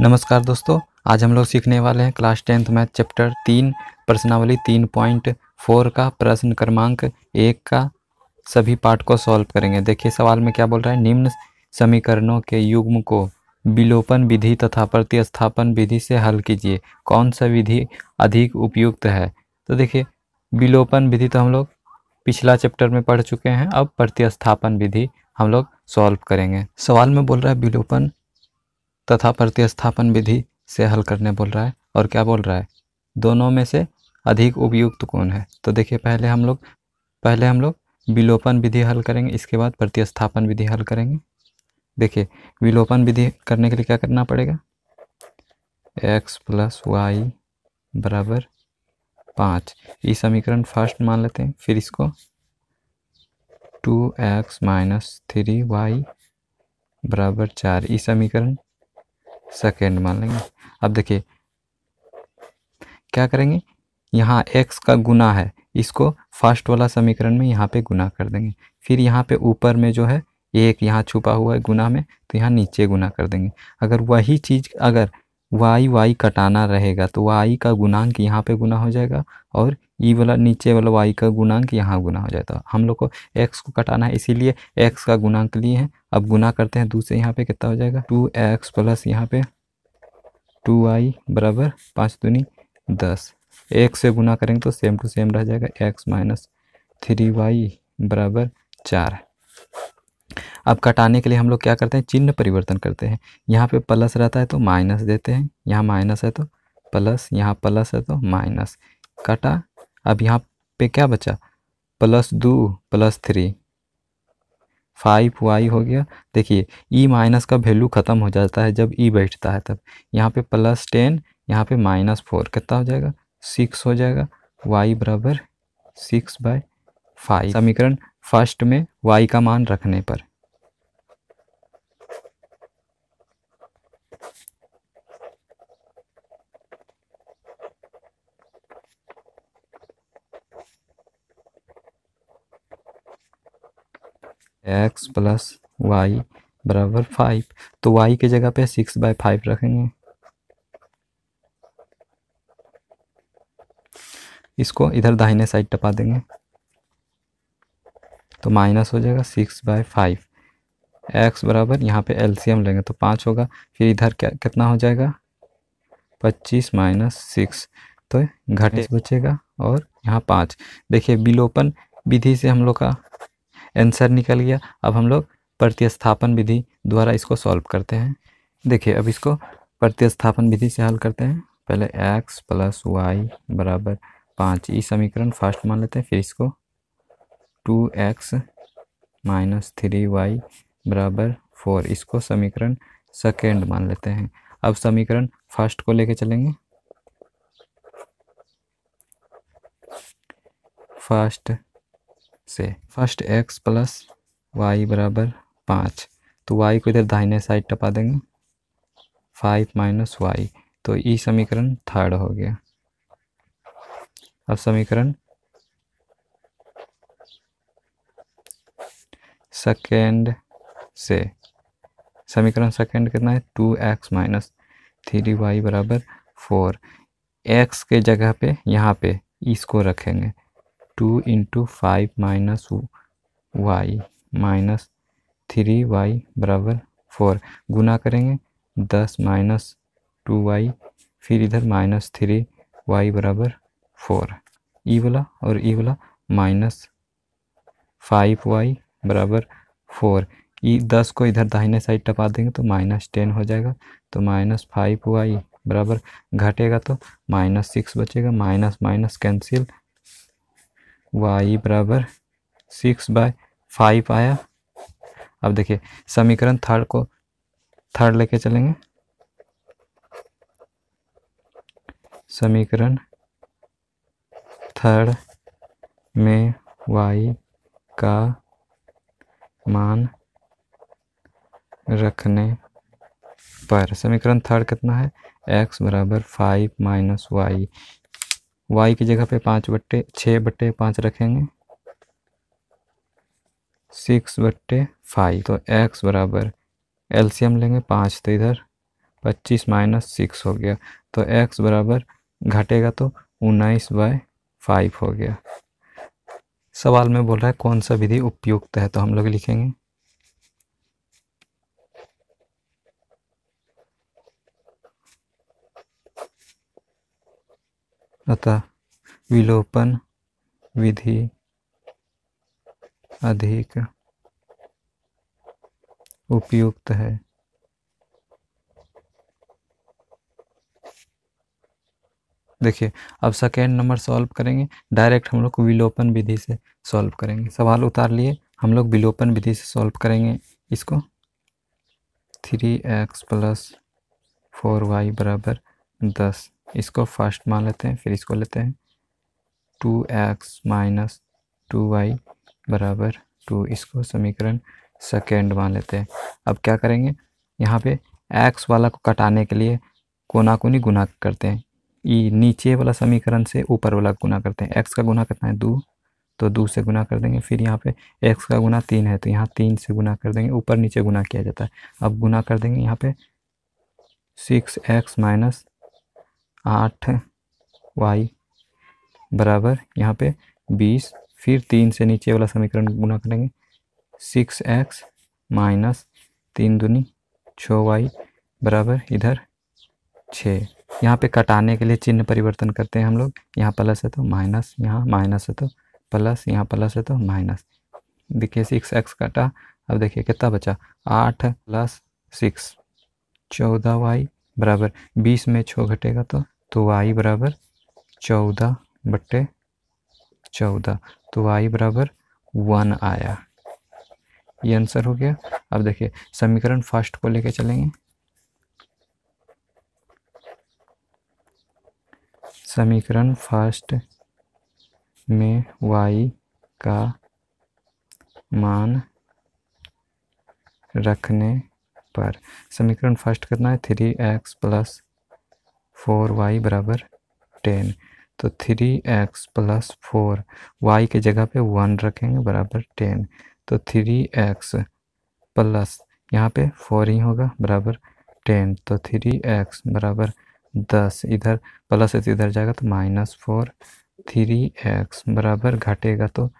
नमस्कार दोस्तों आज हम लोग सीखने वाले हैं क्लास टेंथ मैथ चैप्टर तीन प्रश्नावली तीन पॉइंट फोर का प्रश्न क्रमांक एक का सभी पार्ट को सॉल्व करेंगे देखिए सवाल में क्या बोल रहा है निम्न समीकरणों के युग्म को विलोपन विधि तथा प्रतिस्थापन विधि से हल कीजिए कौन सा विधि अधिक उपयुक्त है तो देखिए विलोपन विधि तो हम लोग पिछला चैप्टर में पढ़ चुके हैं अब प्रतिस्थापन विधि हम लोग सॉल्व करेंगे सवाल में बोल रहा है विलोपन तथा प्रतिस्थापन विधि से हल करने बोल रहा है और क्या बोल रहा है दोनों में से अधिक उपयुक्त कौन है तो देखिए पहले हम लोग पहले हम लोग विलोपन विधि हल करेंगे इसके बाद प्रतिस्थापन विधि हल करेंगे देखिए विलोपन विधि करने के लिए क्या करना पड़ेगा एक्स प्लस वाई बराबर पाँच ये समीकरण फर्स्ट मान लेते हैं फिर इसको two x minus three y बराबर चार ये समीकरण सेकेंड मान लेंगे अब देखिए क्या करेंगे यहाँ एक्स का गुना है इसको फर्स्ट वाला समीकरण में यहाँ पे गुना कर देंगे फिर यहाँ पे ऊपर में जो है एक यहाँ छुपा हुआ है गुना में तो यहाँ नीचे गुना कर देंगे अगर वही चीज़ अगर वाई वाई कटाना रहेगा तो वाई का गुणांक यहाँ पे गुना हो जाएगा और ई वाला नीचे वाला वाई का गुणांक यहाँ गुना हो जाता है हम लोग को एक्स को कटाना है इसीलिए एक्स का गुणांक लिए हैं अब गुना करते हैं दूसरे यहाँ पे कितना हो जाएगा टू एक्स प्लस यहाँ पे टू वाई बराबर पाँच दूनी दस एक से गुना करेंगे तो सेम टू सेम रह जाएगा एक्स माइनस थ्री वाई बराबर चार अब कटाने के लिए हम लोग क्या करते हैं चिन्ह परिवर्तन करते हैं यहाँ पे प्लस रहता है तो माइनस देते हैं यहाँ माइनस है तो प्लस यहाँ प्लस है तो माइनस कटा अब यहाँ पे क्या बचा प्लस दो प्लस थ्री फाइव वाई हो गया देखिए ई माइनस का वैल्यू ख़त्म हो जाता है जब ई बैठता है तब यहाँ पे प्लस टेन यहाँ पे माइनस फोर कितना हो जाएगा सिक्स हो जाएगा वाई बराबर सिक्स बाय फाइव समीकरण फर्स्ट में वाई का मान रखने पर एक्स प्लस वाई बराबर फाइव तो वाई की जगह पे सिक्स बाय फाइव रखेंगे इसको इधर दाहिने साइड टपा देंगे तो माइनस हो जाएगा सिक्स बाय फाइव एक्स बराबर यहाँ पे एलसीएम लेंगे तो पाँच होगा फिर इधर क्या कितना हो जाएगा पच्चीस माइनस सिक्स तो घटे बचेगा और यहाँ पाँच देखिए विलोपन विधि से हम लोग का आंसर निकल गया अब हम लोग प्रतिस्थापन विधि द्वारा इसको सॉल्व करते हैं देखिए अब इसको प्रतिस्थापन विधि से हल करते हैं पहले x प्लस वाई बराबर पाँच ई समीकरण फर्स्ट मान लेते हैं फिर इसको two x minus three y बराबर फोर इसको समीकरण सेकेंड मान लेते हैं अब समीकरण फर्स्ट को लेके चलेंगे फर्स्ट से फर्स्ट एक्स प्लस वाई बराबर पाँच तो वाई को इधर दाहिने साइड टपा देंगे फाइव माइनस वाई तो ई समीकरण थर्ड हो गया अब समीकरण सेकेंड से समीकरण सेकेंड कितना है two x minus three y बराबर फोर एक्स के जगह पे यहाँ पे इसको e रखेंगे two into five minus y minus three y बराबर फोर गुना करेंगे दस माइनस टू वाई फिर इधर माइनस थ्री वाई बराबर फोर ई वाला और ई वाला माइनस फाइव वाई बराबर फोर ई दस को इधर दाहिने साइड टपा देंगे तो माइनस टेन हो जाएगा तो माइनस फाइव वाई बराबर घटेगा तो माइनस सिक्स बचेगा माइनस माइनस कैंसिल वाई बराबर सिक्स बाय फाइव आया अब देखिए समीकरण थर्ड को थर्ड लेके चलेंगे समीकरण थर्ड में वाई का मान रखने पर समीकरण थर्ड कितना है एक्स बराबर फाइव माइनस वाई वाई की जगह पे पाँच बट्टे छः बट्टे पाँच रखेंगे सिक्स बट्टे फाइव तो एक्स बराबर एलसीएम लेंगे पाँच तो इधर पच्चीस माइनस सिक्स हो गया तो एक्स बराबर घटेगा तो उन्नीस बाय फाइव हो गया सवाल में बोल रहा है कौन सा विधि उपयुक्त है तो हम लोग लिखेंगे अतः विलोपन विधि अधिक उपयुक्त है देखिए अब सेकेंड नंबर सॉल्व करेंगे डायरेक्ट हम लोग विलोपन विधि से सॉल्व करेंगे सवाल उतार लिए हम लोग विलोपन विधि से सॉल्व करेंगे इसको three x plus four y बराबर दस इसको फर्स्ट मान लेते हैं फिर इसको लेते हैं two x minus two y बराबर टू इसको समीकरण सेकेंड मान लेते हैं अब क्या करेंगे यहाँ पे एक्स वाला को कटाने के लिए कोना कोनी गुना करते हैं ई नीचे वाला समीकरण से ऊपर वाला गुना करते हैं एक्स का गुना कितना है दो तो दो से गुना कर देंगे फिर यहाँ पे एक्स का गुना तीन है तो यहाँ तीन से गुना कर देंगे ऊपर नीचे गुना किया जाता है अब गुना कर देंगे यहाँ पे सिक्स एक्स माइनस आठ वाई बराबर यहाँ पे बीस फिर तीन से नीचे वाला समीकरण गुना करेंगे सिक्स एक्स माइनस तीन दूनी छः वाई बराबर इधर छः यहाँ पे कटाने के लिए चिन्ह परिवर्तन करते हैं हम लोग यहाँ प्लस है तो माइनस यहाँ माइनस है तो प्लस यहाँ प्लस है तो माइनस देखिए सिक्स एक्स काटा अब देखिए कितना बचा आठ प्लस सिक्स चौदह वाई बराबर बीस में छः घटेगा तो तो आई बराबर चौदह बट्टे चौदह तो आई बराबर वन आया ये आंसर हो गया अब देखिए समीकरण फर्स्ट को लेके चलेंगे समीकरण फर्स्ट में y का मान रखने पर समीकरण फर्स्ट कितना है three x plus four y बराबर टेन तो three x plus four y के जगह पे वन रखेंगे बराबर टेन तो थ्री एक्स प्लस यहाँ पे फोर ही होगा बराबर टेन तो थ्री एक्स बराबर दस इधर प्लस है तो इधर जाएगा तो माइनस फोर थ्री एक्स बराबर घटेगा तो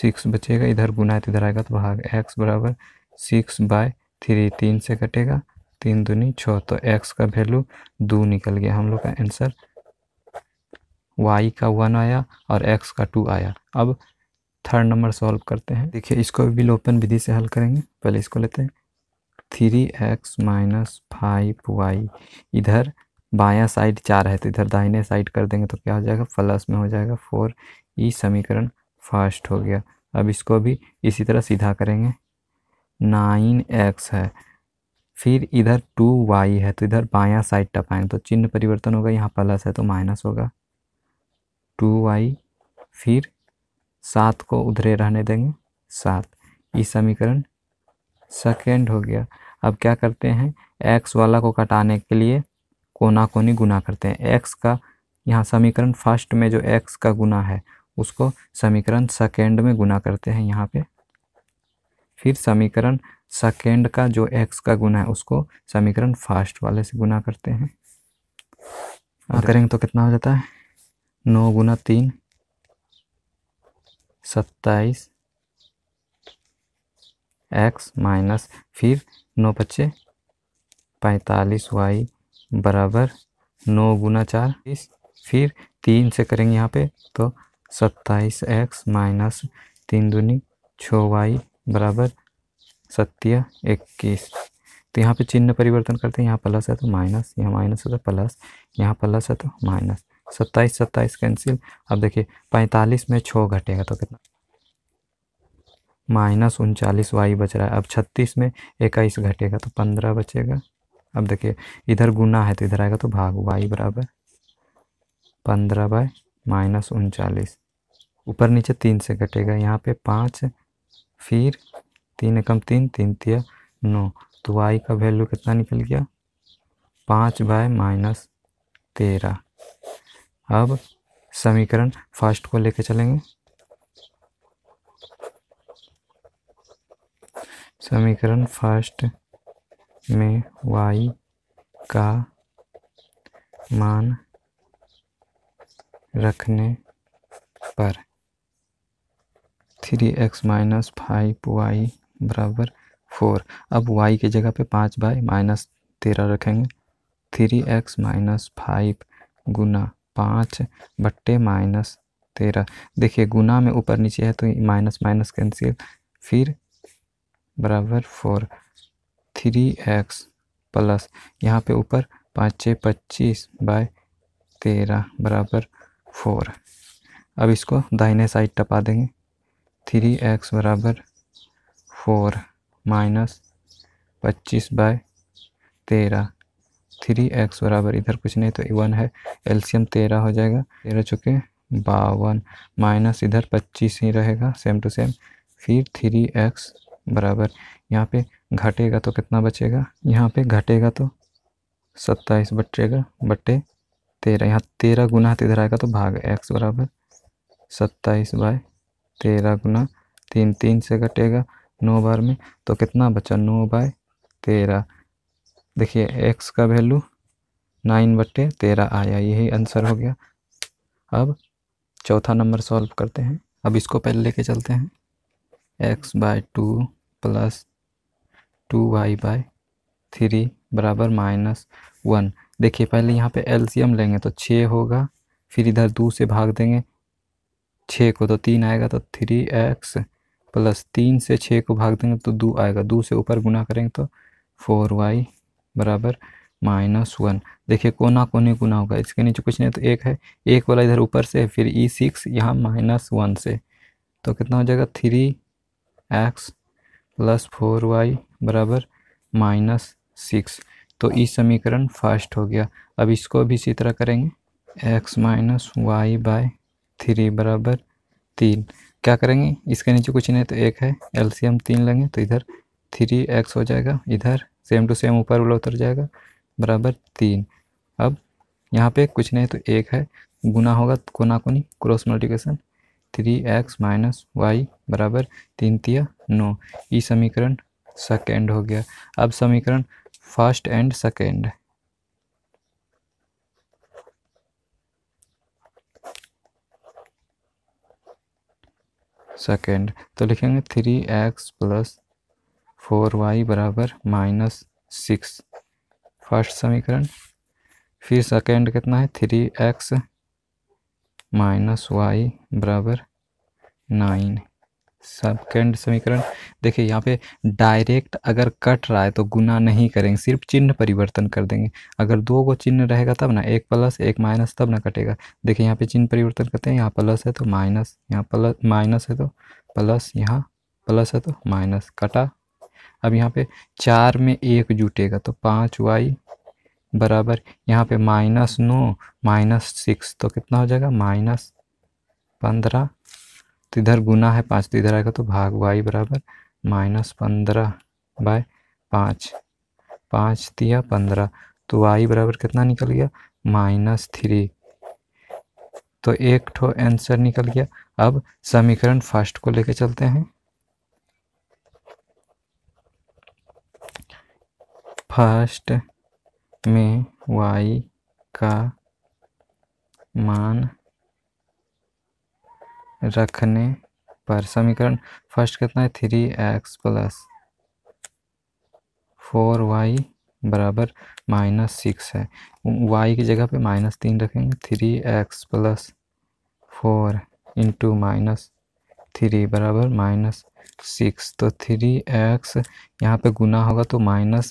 सिक्स बचेगा इधर गुना है तो इधर आएगा तो भाग एक्स बराबर सिक्स बाय थ्री तीन से कटेगा तीन दूनी छः तो एक्स का वैल्यू दो निकल गया हम लोग का आंसर वाई का वन आया और एक्स का टू आया अब थर्ड नंबर सॉल्व करते हैं देखिए इसको भी लोपन विधि से हल करेंगे पहले इसको लेते हैं three x minus five y इधर बायां साइड चार है तो इधर दाहिने साइड कर देंगे तो क्या हो जाएगा प्लस में हो जाएगा फोर ई समीकरण फर्स्ट हो गया अब इसको भी इसी तरह सीधा करेंगे नाइन एक्स है फिर इधर टू वाई है तो इधर बाया साइड टपाएंगे तो चिन्ह परिवर्तन होगा यहाँ प्लस है तो माइनस होगा टू वाई फिर सात को उधरे रहने देंगे सात ये समीकरण सेकेंड हो गया अब क्या करते हैं एक्स वाला को कटाने के लिए कोना कोनी गुना करते हैं एक्स का यहाँ समीकरण फर्स्ट में जो एक्स का गुना है उसको समीकरण सेकेंड में गुना करते हैं यहाँ पे फिर समीकरण सेकेंड का जो एक्स का गुना है उसको समीकरण फास्ट वाले से गुना करते हैं और करेंगे तो कितना हो जाता है नौ गुना तीन सत्ताईस एक्स माइनस फिर नौ पच्चे पैंतालीस वाई बराबर नौ गुना चार फिर तीन से करेंगे यहाँ पे तो सत्ताईस एक्स माइनस तीन दूनी छः वाई बराबर सत्य इक्कीस तो यहाँ पे चिन्ह परिवर्तन करते हैं यहाँ प्लस है तो माइनस यहाँ माइनस है तो प्लस यहाँ प्लस है तो माइनस सत्ताईस सत्ताईस कैंसिल अब देखिए पैंतालीस में छः घटेगा तो कितना माइनस उनचालीस वाई बच रहा है अब छत्तीस में इक्कीस घटेगा तो पंद्रह बचेगा अब देखिए इधर गुना है तो इधर आएगा तो भाग वाई बराबर पंद्रह बाय माइनस उनचालीस ऊपर नीचे तीन से घटेगा यहाँ पे पाँच फिर तीन एकम तीन तीन तिया नौ तो वाई का वैल्यू कितना निकल गया पाँच बाय माइनस तेरह अब समीकरण फर्स्ट को लेके चलेंगे समीकरण फर्स्ट में y का मान रखने पर three x minus five y बराबर फोर अब वाई की जगह पे पाँच बाई माइनस तेरह रखेंगे थ्री एक्स माइनस फाइव गुना पाँच बट्टे माइनस तेरह देखिए गुना में ऊपर नीचे है तो माइनस माइनस कैंसिल फिर बराबर फोर थ्री एक्स प्लस यहाँ पे ऊपर पाँच छः पच्चीस बाय तेरह बराबर फोर अब इसको दाहिने साइड टपा देंगे थ्री एक्स बराबर फोर माइनस पच्चीस बाय तेरह थ्री एक्स बराबर इधर कुछ नहीं तो वन है एल्शियम तेरह हो जाएगा तेरह चुके बावन माइनस इधर पच्चीस ही रहेगा सेम टू सेम फिर थ्री एक्स बराबर यहाँ पे घटेगा तो कितना बचेगा यहाँ पे घटेगा तो सत्ताईस बचेगा बटे तेरह यहाँ तेरह गुना इधर आएगा तो भाग एक्स बराबर सत्ताईस बाय तेरह गुना तीन तीन से घटेगा नौ बार में तो कितना बचा नौ बाय तेरह देखिए एक्स का वैल्यू नाइन बट्टे तेरह आया यही आंसर हो गया अब चौथा नंबर सॉल्व करते हैं अब इसको पहले लेके चलते हैं x by two plus two y by three बराबर माइनस वन देखिए पहले यहाँ पे एलसीएम लेंगे तो छः होगा फिर इधर दो से भाग देंगे छः को तो तीन आएगा तो थ्री एक्स प्लस तीन से छः को भाग देंगे तो दो आएगा दो से ऊपर गुना करेंगे तो फोर वाई बराबर माइनस वन देखिए कोना कोने गुना होगा इसके नीचे कुछ नहीं तो एक है एक वाला इधर ऊपर से फिर ई सिक्स यहाँ माइनस वन से तो कितना हो जाएगा three x plus four y बराबर माइनस सिक्स तो ई समीकरण फर्स्ट हो गया अब इसको भी इसी तरह करेंगे x minus y by three बराबर तीन क्या करेंगे इसके नीचे कुछ नहीं तो एक है एल तीन लेंगे तो इधर थ्री एक्स हो जाएगा इधर सेम टू सेम ऊपर वाला उतर जाएगा बराबर तीन अब यहाँ पे कुछ नहीं तो एक है गुना होगा कोना कोनी cross multiplication three x minus y बराबर तीन तिया नौ ये समीकरण सेकेंड हो गया अब समीकरण फर्स्ट एंड सेकेंड सेकेंड तो लिखेंगे three x plus four y बराबर माइनस सिक्स फर्स्ट समीकरण फिर सेकेंड कितना है थ्री एक्स माइनस वाई बराबर नाइन सेकेंड समीकरण देखिए यहाँ पे डायरेक्ट अगर कट रहा है तो गुना नहीं करेंगे सिर्फ चिन्ह परिवर्तन कर देंगे अगर दो को चिन्ह रहेगा तब ना एक प्लस एक माइनस तब ना कटेगा देखिए यहाँ पे चिन्ह परिवर्तन करते हैं यहाँ प्लस है तो माइनस यहाँ प्लस माइनस है तो प्लस यहाँ प्लस है तो माइनस कटा अब यहाँ पे चार में एक जुटेगा तो पाँच वाई बराबर यहाँ पे माइनस नौ माइनस सिक्स तो कितना हो जाएगा माइनस पंद्रह तो इधर गुना है पाँच तो इधर आएगा तो भाग वाई बराबर माइनस पंद्रह बाय पाँच पाँच दिया पंद्रह तो वाई बराबर कितना निकल गया माइनस थ्री तो एक ठो आंसर निकल गया अब समीकरण फर्स्ट को लेके चलते हैं फर्स्ट में वाई का मान रखने पर समीकरण फर्स्ट कितना है three x plus four y बराबर माइनस सिक्स है वाई की जगह पे माइनस तीन रखेंगे three x plus four into minus three बराबर माइनस सिक्स तो थ्री एक्स यहाँ पर गुना होगा तो माइनस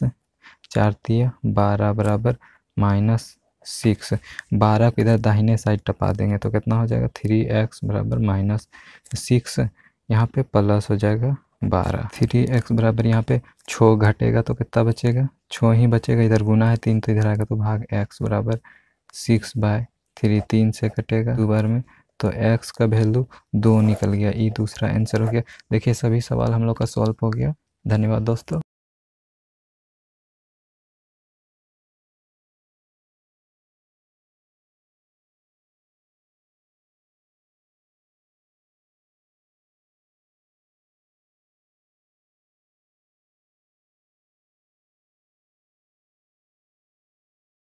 चार तीय बारह बराबर माइनस सिक्स बारह को इधर दाहिने साइड टपा देंगे तो कितना हो जाएगा थ्री एक्स बराबर माइनस सिक्स यहाँ पे प्लस हो जाएगा बारह थ्री एक्स बराबर यहाँ पे छः घटेगा तो कितना बचेगा छः ही बचेगा इधर गुना है तीन तो इधर आएगा तो भाग एक्स बराबर सिक्स बाय थ्री तीन से कटेगा दो बार में तो एक्स का वैल्यू दो निकल गया ये दूसरा आंसर हो गया देखिए सभी सवाल हम लोग का सॉल्व हो गया धन्यवाद दोस्तों